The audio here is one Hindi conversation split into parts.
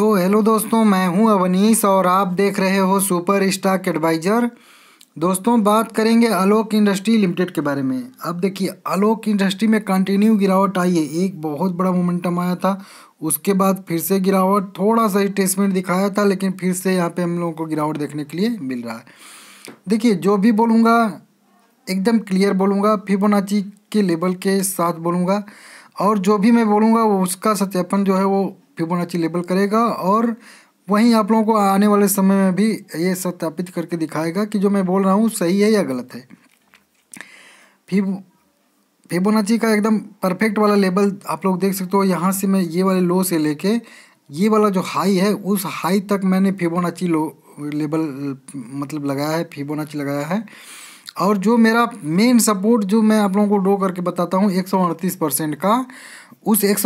तो हेलो दोस्तों मैं हूं अवनीश और आप देख रहे हो सुपर स्टॉक एडवाइजर दोस्तों बात करेंगे आलोक इंडस्ट्री लिमिटेड के बारे में अब देखिए आलोक इंडस्ट्री में कंटिन्यू गिरावट आई है एक बहुत बड़ा मोमेंटम आया था उसके बाद फिर से गिरावट थोड़ा सा स्टेसमेंट दिखाया था लेकिन फिर से यहाँ पर हम लोगों को गिरावट देखने के लिए मिल रहा है देखिए जो भी बोलूँगा एकदम क्लियर बोलूँगा फिबोनाची के लेवल के साथ बोलूँगा और जो भी मैं बोलूँगा वो उसका सत्यापन जो है वो फिबोनाची लेबल करेगा और वहीं आप लोगों को आने वाले समय में भी ये सत्यापित करके दिखाएगा कि जो मैं बोल रहा हूँ सही है या गलत है फिब फिबोनाची का एकदम परफेक्ट वाला लेवल आप लोग देख सकते हो यहाँ से मैं ये वाले लो से लेके ये वाला जो हाई है उस हाई तक मैंने फिबोनाची लो लेवल मतलब लगाया है फिबोनाची लगाया है और जो मेरा मेन सपोर्ट जो मैं आप लोगों को ड्रो करके बताता हूँ एक परसेंट का उस एक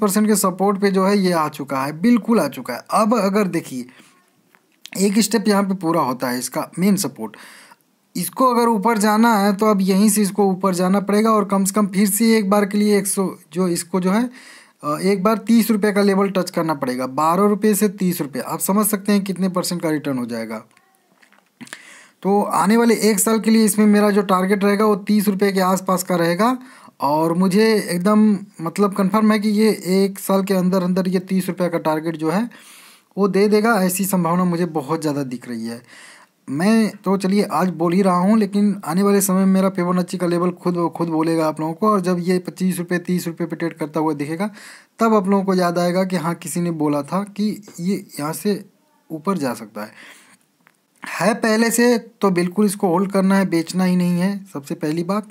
परसेंट के सपोर्ट पे जो है ये आ चुका है बिल्कुल आ चुका है अब अगर देखिए एक स्टेप यहाँ पे पूरा होता है इसका मेन सपोर्ट इसको अगर ऊपर जाना है तो अब यहीं से इसको ऊपर जाना पड़ेगा और कम से कम फिर से एक बार के लिए एक सौ जो इसको जो है एक बार तीस रुपये का लेवल टच करना पड़ेगा बारह रुपये से तीस रुपये आप समझ सकते हैं कितने परसेंट का रिटर्न हो जाएगा तो आने वाले एक साल के लिए इसमें मेरा जो टारगेट रहेगा वो तीस रुपये के आसपास का रहेगा और मुझे एकदम मतलब कंफर्म है कि ये एक साल के अंदर अंदर ये तीस रुपये का टारगेट जो है वो दे देगा ऐसी संभावना मुझे बहुत ज़्यादा दिख रही है मैं तो चलिए आज बोल ही रहा हूँ लेकिन आने वाले समय में मेरा नच्ची का लेवल खुद खुद बोलेगा आप लोगों को और जब ये पच्चीस रुपये तीस रुपये पे ट्रेड करता हुआ दिखेगा तब आप लोगों को याद आएगा कि हाँ किसी ने बोला था कि ये यहाँ से ऊपर जा सकता है है पहले से तो बिल्कुल इसको होल्ड करना है बेचना ही नहीं है सबसे पहली बात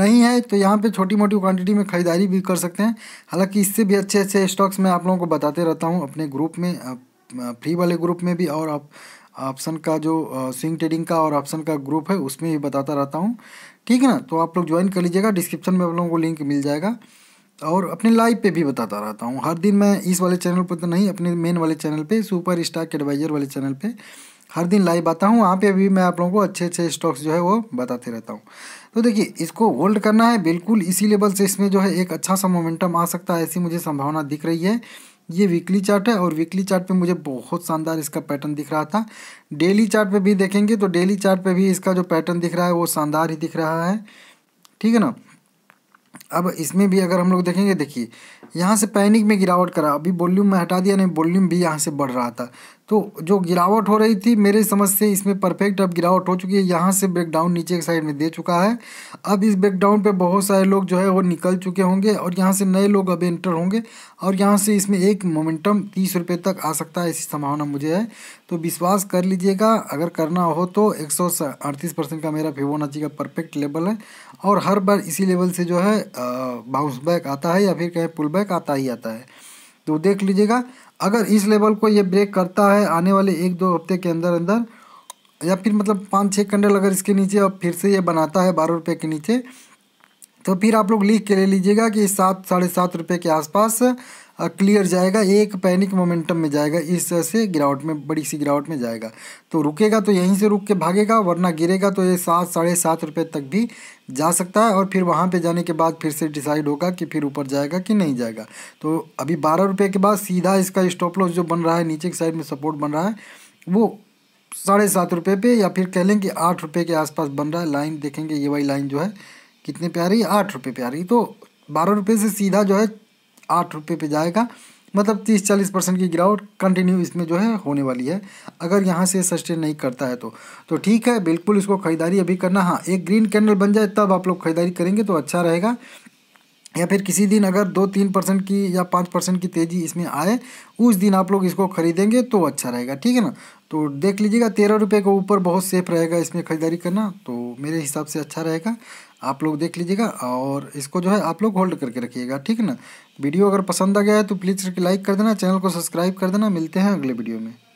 नहीं है तो यहाँ पे छोटी मोटी क्वांटिटी में ख़रीदारी भी कर सकते हैं हालांकि इससे भी अच्छे अच्छे स्टॉक्स मैं आप लोगों को बताते रहता हूँ अपने ग्रुप में फ्री वाले ग्रुप में भी और आप ऑप्शन का जो स्विंग ट्रेडिंग का और ऑप्शन का ग्रुप है उसमें भी बताता रहता हूँ ठीक है ना तो आप लोग ज्वाइन कर लीजिएगा डिस्क्रिप्शन में आप लोगों को लिंक मिल जाएगा और अपने लाइव पे भी बताता रहता हूँ हर दिन मैं इस वाले चैनल पर तो नहीं अपने मेन वाले चैनल पे सुपर स्टार एडवाइजर वाले चैनल पे हर दिन लाइव आता हूँ वहाँ पे भी मैं आप लोगों को अच्छे अच्छे स्टॉक्स जो है वो बताते रहता हूँ तो देखिए इसको होल्ड करना है बिल्कुल इसी लेवल से इसमें जो है एक अच्छा सा मोमेंटम आ सकता है ऐसी मुझे संभावना दिख रही है ये वीकली चार्ट है और वीकली चार्ट पे मुझे बहुत शानदार इसका पैटर्न दिख रहा था डेली चार्ट पे भी देखेंगे तो डेली चार्ट पे भी इसका जो पैटर्न दिख रहा है वो शानदार ही दिख रहा है ठीक है ना अब इसमें भी अगर हम लोग देखेंगे देखिए यहाँ से पैनिक में गिरावट करा अभी वॉल्यूम में हटा दिया नहीं वॉल्यूम भी यहाँ से बढ़ रहा था तो जो गिरावट हो रही थी मेरे समझ से इसमें परफेक्ट अब गिरावट हो चुकी है यहाँ से ब्रेकडाउन नीचे के साइड में दे चुका है अब इस ब्रेकडाउन पे बहुत सारे लोग जो है वो निकल चुके होंगे और यहाँ से नए लोग अब एंटर होंगे और यहाँ से इसमें एक मोमेंटम तीस रुपये तक आ सकता है ऐसी संभावना मुझे है तो विश्वास कर लीजिएगा अगर करना हो तो एक का मेरा फिबोनाची का परफेक्ट लेवल है और हर बार इसी लेवल से जो है बाउंस बैक आता है या फिर कहें पुल बैक आता ही आता है तो देख लीजिएगा अगर इस लेवल को ये ब्रेक करता है आने वाले एक दो हफ्ते के अंदर अंदर या फिर मतलब पाँच छः कैंडल अगर इसके नीचे और फिर से ये बनाता है बारह रुपये के नीचे तो फिर आप लोग लिख के ले लीजिएगा कि सात साढ़े सात रुपये के आसपास क्लियर जाएगा एक पैनिक मोमेंटम में जाएगा इस तरह से गिरावट में बड़ी सी गिरावट में जाएगा तो रुकेगा तो यहीं से रुक के भागेगा वरना गिरेगा तो ये सात साढ़े सात रुपये तक भी जा सकता है और फिर वहाँ पे जाने के बाद फिर से डिसाइड होगा कि फिर ऊपर जाएगा कि नहीं जाएगा तो अभी बारह रुपये के बाद सीधा इसका स्टॉप लॉस जो बन रहा है नीचे की साइड में सपोर्ट बन रहा है वो साढ़े सात रुपये पे या फिर कह लें कि आठ रुपये के आसपास बन रहा है लाइन देखेंगे ये वही लाइन जो है कितने पे आ रही है आठ रुपये पे आ रही तो बारह रुपये से सीधा जो है आठ रुपये पे जाएगा मतलब तीस चालीस परसेंट की गिरावट कंटिन्यू इसमें जो है होने वाली है अगर यहाँ से सस्टेन नहीं करता है तो तो ठीक है बिल्कुल इसको खरीदारी अभी करना हाँ एक ग्रीन कैंडल बन जाए तब आप लोग खरीदारी करेंगे तो अच्छा रहेगा या फिर किसी दिन अगर दो तीन परसेंट की या पाँच परसेंट की तेज़ी इसमें आए उस दिन आप लोग इसको खरीदेंगे तो अच्छा रहेगा ठीक है ना तो देख लीजिएगा तेरह रुपये के ऊपर बहुत सेफ रहेगा इसमें ख़रीदारी करना तो मेरे हिसाब से अच्छा रहेगा आप लोग देख लीजिएगा और इसको जो है आप लोग होल्ड करके रखिएगा ठीक है ना वीडियो अगर पसंद आ गया है तो प्लीज़ लाइक कर देना चैनल को सब्सक्राइब कर देना मिलते हैं अगले वीडियो में